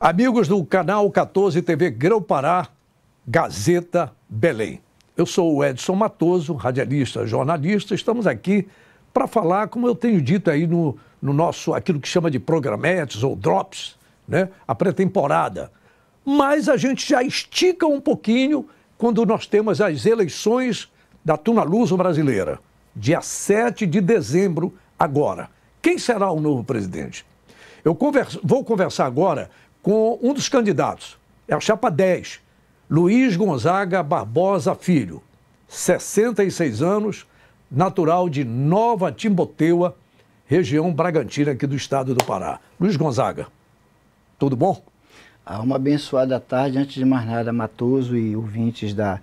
Amigos do canal 14 TV Grão Pará, Gazeta Belém. Eu sou o Edson Matoso, radialista, jornalista. Estamos aqui para falar, como eu tenho dito aí no, no nosso, aquilo que chama de programetes ou drops, né? A pré-temporada. Mas a gente já estica um pouquinho quando nós temos as eleições da Tuna Luso brasileira. Dia 7 de dezembro, agora. Quem será o novo presidente? Eu converso, vou conversar agora com um dos candidatos, é a chapa 10, Luiz Gonzaga Barbosa Filho, 66 anos, natural de Nova Timboteua, região Bragantina aqui do estado do Pará. Luiz Gonzaga, tudo bom? Uma abençoada tarde, antes de mais nada, Matoso e ouvintes da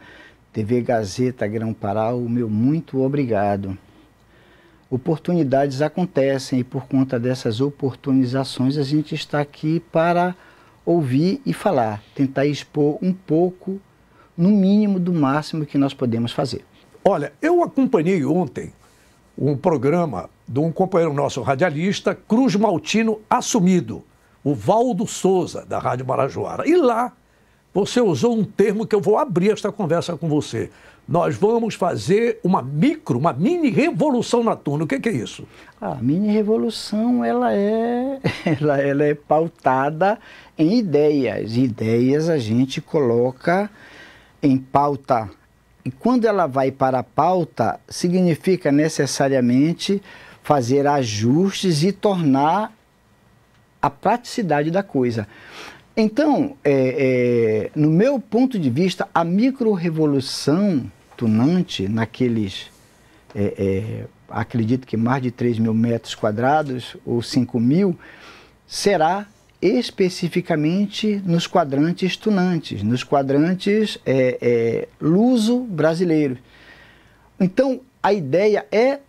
TV Gazeta Grão Pará, o meu muito obrigado oportunidades acontecem e por conta dessas oportunizações a gente está aqui para ouvir e falar, tentar expor um pouco, no mínimo, do máximo que nós podemos fazer. Olha, eu acompanhei ontem um programa de um companheiro nosso radialista, Cruz Maltino Assumido, o Valdo Souza, da Rádio Marajoara. E lá você usou um termo que eu vou abrir esta conversa com você. Nós vamos fazer uma micro, uma mini revolução na Turma. O que, que é isso? A mini revolução ela é, ela, ela é pautada em ideias. Ideias a gente coloca em pauta. E quando ela vai para a pauta, significa necessariamente fazer ajustes e tornar a praticidade da coisa. Então, é, é, no meu ponto de vista, a micro-revolução tunante, naqueles, é, é acredito que mais de 3 mil metros quadrados ou 5 mil, será especificamente nos quadrantes tunantes, nos quadrantes é, é, luso-brasileiros. Então, a ideia é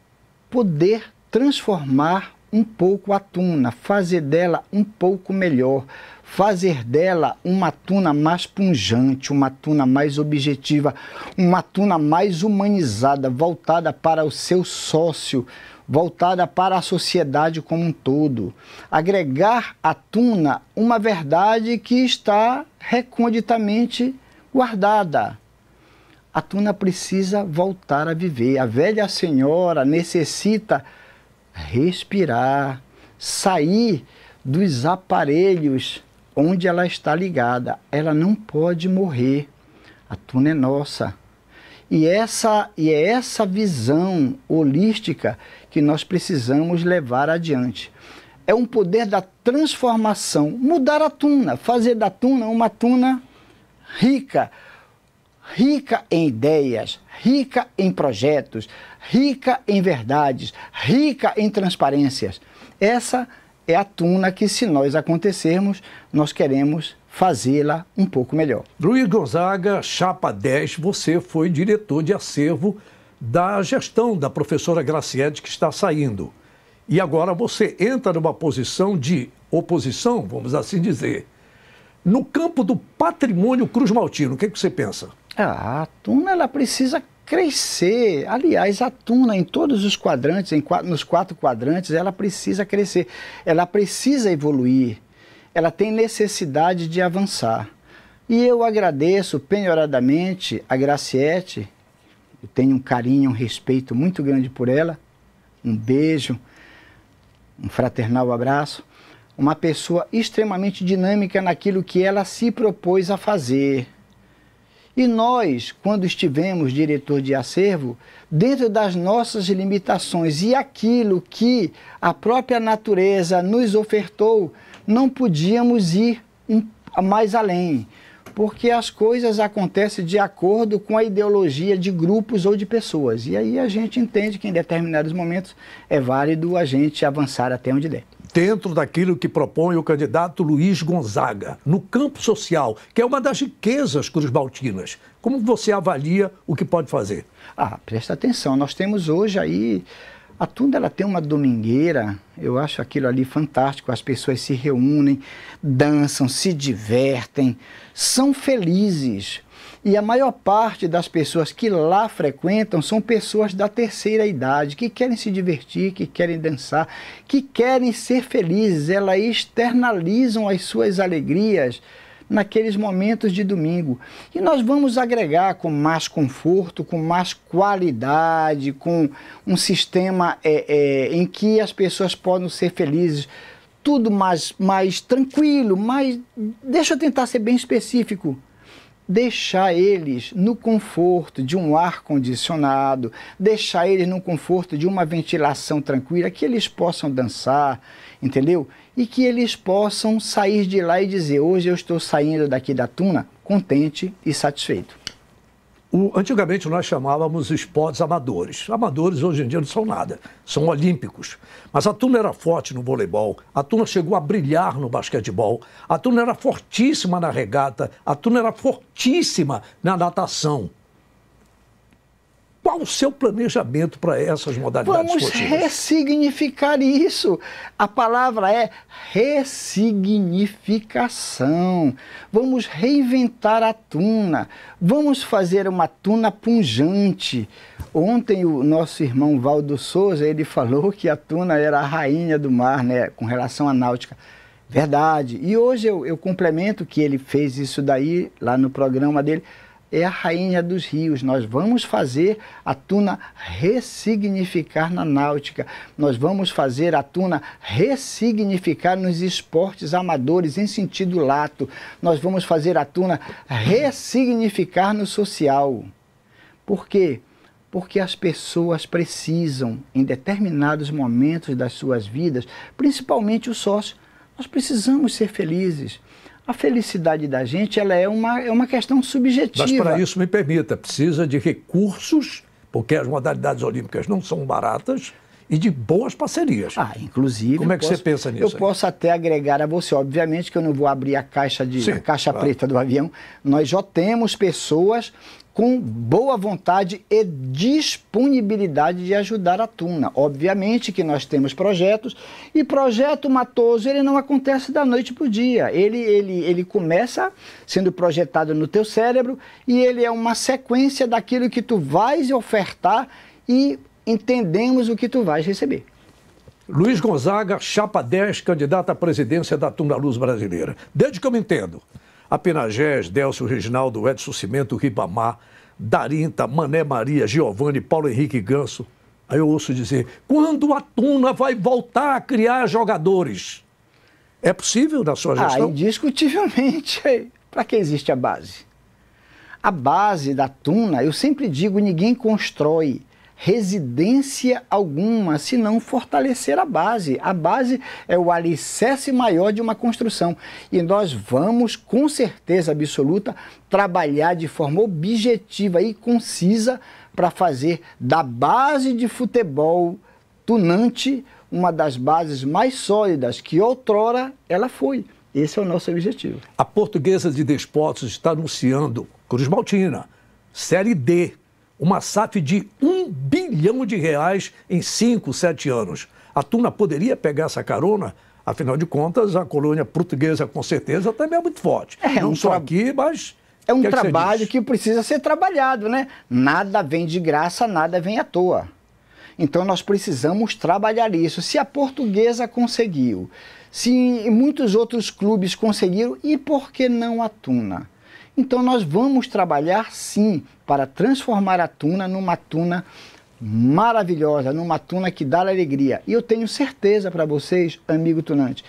poder transformar um pouco a tuna, fazer dela um pouco melhor fazer dela uma tuna mais punjante, uma tuna mais objetiva, uma tuna mais humanizada, voltada para o seu sócio, voltada para a sociedade como um todo. Agregar à tuna uma verdade que está reconditamente guardada. A tuna precisa voltar a viver. A velha senhora necessita respirar, sair dos aparelhos onde ela está ligada. Ela não pode morrer. A tuna é nossa. E essa e é essa visão holística que nós precisamos levar adiante. É um poder da transformação, mudar a tuna, fazer da tuna uma tuna rica, rica em ideias, rica em projetos, rica em verdades, rica em transparências. Essa é é a tuna que, se nós acontecermos, nós queremos fazê-la um pouco melhor. Luiz Gonzaga, Chapa 10, você foi diretor de acervo da gestão da professora Graciete que está saindo. E agora você entra numa posição de oposição, vamos assim dizer, no campo do patrimônio cruz-maltino. O que, é que você pensa? Ah, a Tuna ela precisa crescer. Aliás, a tuna em todos os quadrantes, em, nos quatro quadrantes, ela precisa crescer, ela precisa evoluir, ela tem necessidade de avançar. E eu agradeço penhoradamente a Graciete, eu tenho um carinho, um respeito muito grande por ela. Um beijo, um fraternal abraço. Uma pessoa extremamente dinâmica naquilo que ela se propôs a fazer, e nós, quando estivemos diretor de acervo, dentro das nossas limitações e aquilo que a própria natureza nos ofertou, não podíamos ir mais além, porque as coisas acontecem de acordo com a ideologia de grupos ou de pessoas. E aí a gente entende que em determinados momentos é válido a gente avançar até onde der dentro daquilo que propõe o candidato Luiz Gonzaga, no campo social, que é uma das riquezas cruzbaltinas. Como você avalia o que pode fazer? Ah, presta atenção, nós temos hoje aí. A Tunda ela tem uma domingueira, eu acho aquilo ali fantástico. As pessoas se reúnem, dançam, se divertem, são felizes. E a maior parte das pessoas que lá frequentam são pessoas da terceira idade, que querem se divertir, que querem dançar, que querem ser felizes. Elas externalizam as suas alegrias naqueles momentos de domingo. E nós vamos agregar com mais conforto, com mais qualidade, com um sistema é, é, em que as pessoas podem ser felizes. Tudo mais, mais tranquilo, mais. Deixa eu tentar ser bem específico deixar eles no conforto de um ar condicionado, deixar eles no conforto de uma ventilação tranquila, que eles possam dançar, entendeu? E que eles possam sair de lá e dizer: hoje eu estou saindo daqui da tuna contente e satisfeito. O, antigamente nós chamávamos esportes amadores. Amadores hoje em dia não são nada, são olímpicos. Mas a turma era forte no voleibol, a turma chegou a brilhar no basquetebol, a turma era fortíssima na regata, a turma era fortíssima na natação. Qual o seu planejamento para essas modalidades Vamos esportivas? Vamos ressignificar isso. A palavra é ressignificação. Vamos reinventar a tuna. Vamos fazer uma tuna punjante. Ontem o nosso irmão Valdo Souza, ele falou que a tuna era a rainha do mar, né, com relação à náutica. Verdade. E hoje eu, eu complemento que ele fez isso daí lá no programa dele é a rainha dos rios. Nós vamos fazer a tuna ressignificar na náutica. Nós vamos fazer a tuna ressignificar nos esportes amadores em sentido lato. Nós vamos fazer a tuna ressignificar no social. Por quê? porque as pessoas precisam, em determinados momentos das suas vidas, principalmente o sócio, nós precisamos ser felizes. A felicidade da gente ela é, uma, é uma questão subjetiva. Mas para isso, me permita, precisa de recursos, porque as modalidades olímpicas não são baratas, e de boas parcerias. Ah, inclusive. Como é que posso, você pensa nisso? Eu aí? posso até agregar a você, obviamente, que eu não vou abrir a caixa de Sim, a caixa claro. preta do avião. Nós já temos pessoas com boa vontade e disponibilidade de ajudar a Tuna. Obviamente que nós temos projetos e projeto Matoso ele não acontece da noite para o dia. Ele, ele, ele começa sendo projetado no teu cérebro e ele é uma sequência daquilo que tu vais ofertar e entendemos o que tu vais receber. Luiz Gonzaga, chapa 10, candidato à presidência da Tuna Luz Brasileira. Desde que eu me entendo. Apenagés, Delcio Reginaldo, Edson Cimento, Ribamar, Darinta, Mané Maria, Giovanni, Paulo Henrique Ganso. Aí eu ouço dizer, quando a Tuna vai voltar a criar jogadores? É possível na sua ah, gestão? Ah, indiscutivelmente. Para que existe a base? A base da Tuna, eu sempre digo, ninguém constrói residência alguma, se não fortalecer a base. A base é o alicerce maior de uma construção e nós vamos, com certeza absoluta, trabalhar de forma objetiva e concisa para fazer da base de futebol tunante uma das bases mais sólidas que outrora ela foi. Esse é o nosso objetivo. A Portuguesa de Desportos está anunciando Cruz Maltina, Série D, uma SAF de um bilhão de reais em cinco, sete anos. A Tuna poderia pegar essa carona? Afinal de contas, a colônia portuguesa, com certeza, também é muito forte. É, é Não um só aqui, mas é um que é trabalho que, que, precisa ser trabalhado, né? Nada vem de graça, nada vem à toa. Então nós precisamos trabalhar isso. Se a portuguesa conseguiu, se muitos outros clubes conseguiram, e por que não a Tuna? Então nós vamos trabalhar sim para transformar a tuna numa tuna maravilhosa, numa tuna que dá alegria. E eu tenho certeza para vocês, amigo tunante,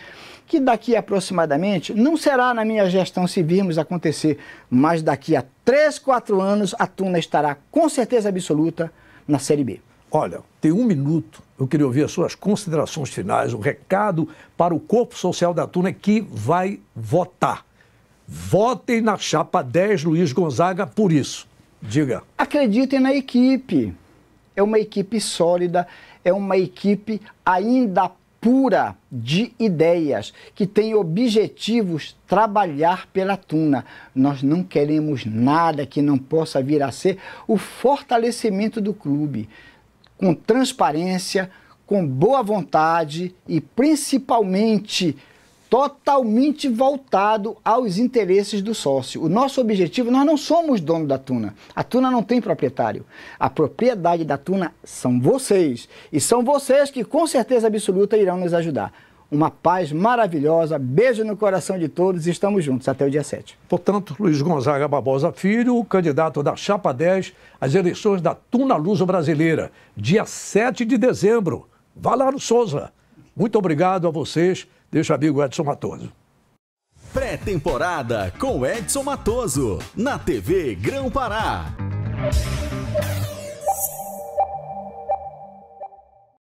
que daqui aproximadamente, não será na minha gestão se virmos acontecer, mas daqui a 3, 4 anos a Tuna estará com certeza absoluta na Série B. Olha, tem um minuto, eu queria ouvir as suas considerações finais, um recado para o corpo social da Tuna que vai votar. Votem na chapa 10 Luiz Gonzaga por isso. Diga. Acreditem na equipe. É uma equipe sólida, é uma equipe ainda pura de ideias, que tem objetivos trabalhar pela tuna. Nós não queremos nada que não possa vir a ser o fortalecimento do clube, com transparência, com boa vontade e principalmente totalmente voltado aos interesses do sócio. O nosso objetivo, nós não somos dono da Tuna. A Tuna não tem proprietário. A propriedade da Tuna são vocês. E são vocês que, com certeza absoluta, irão nos ajudar. Uma paz maravilhosa, beijo no coração de todos e estamos juntos até o dia 7. Portanto, Luiz Gonzaga Barbosa Filho, candidato da Chapa 10 às eleições da Tuna Luso Brasileira, dia 7 de dezembro. Vá lá no Souza. Muito obrigado a vocês Deixa o amigo Edson Matoso. Pré-temporada com Edson Matoso, na TV Grão Pará.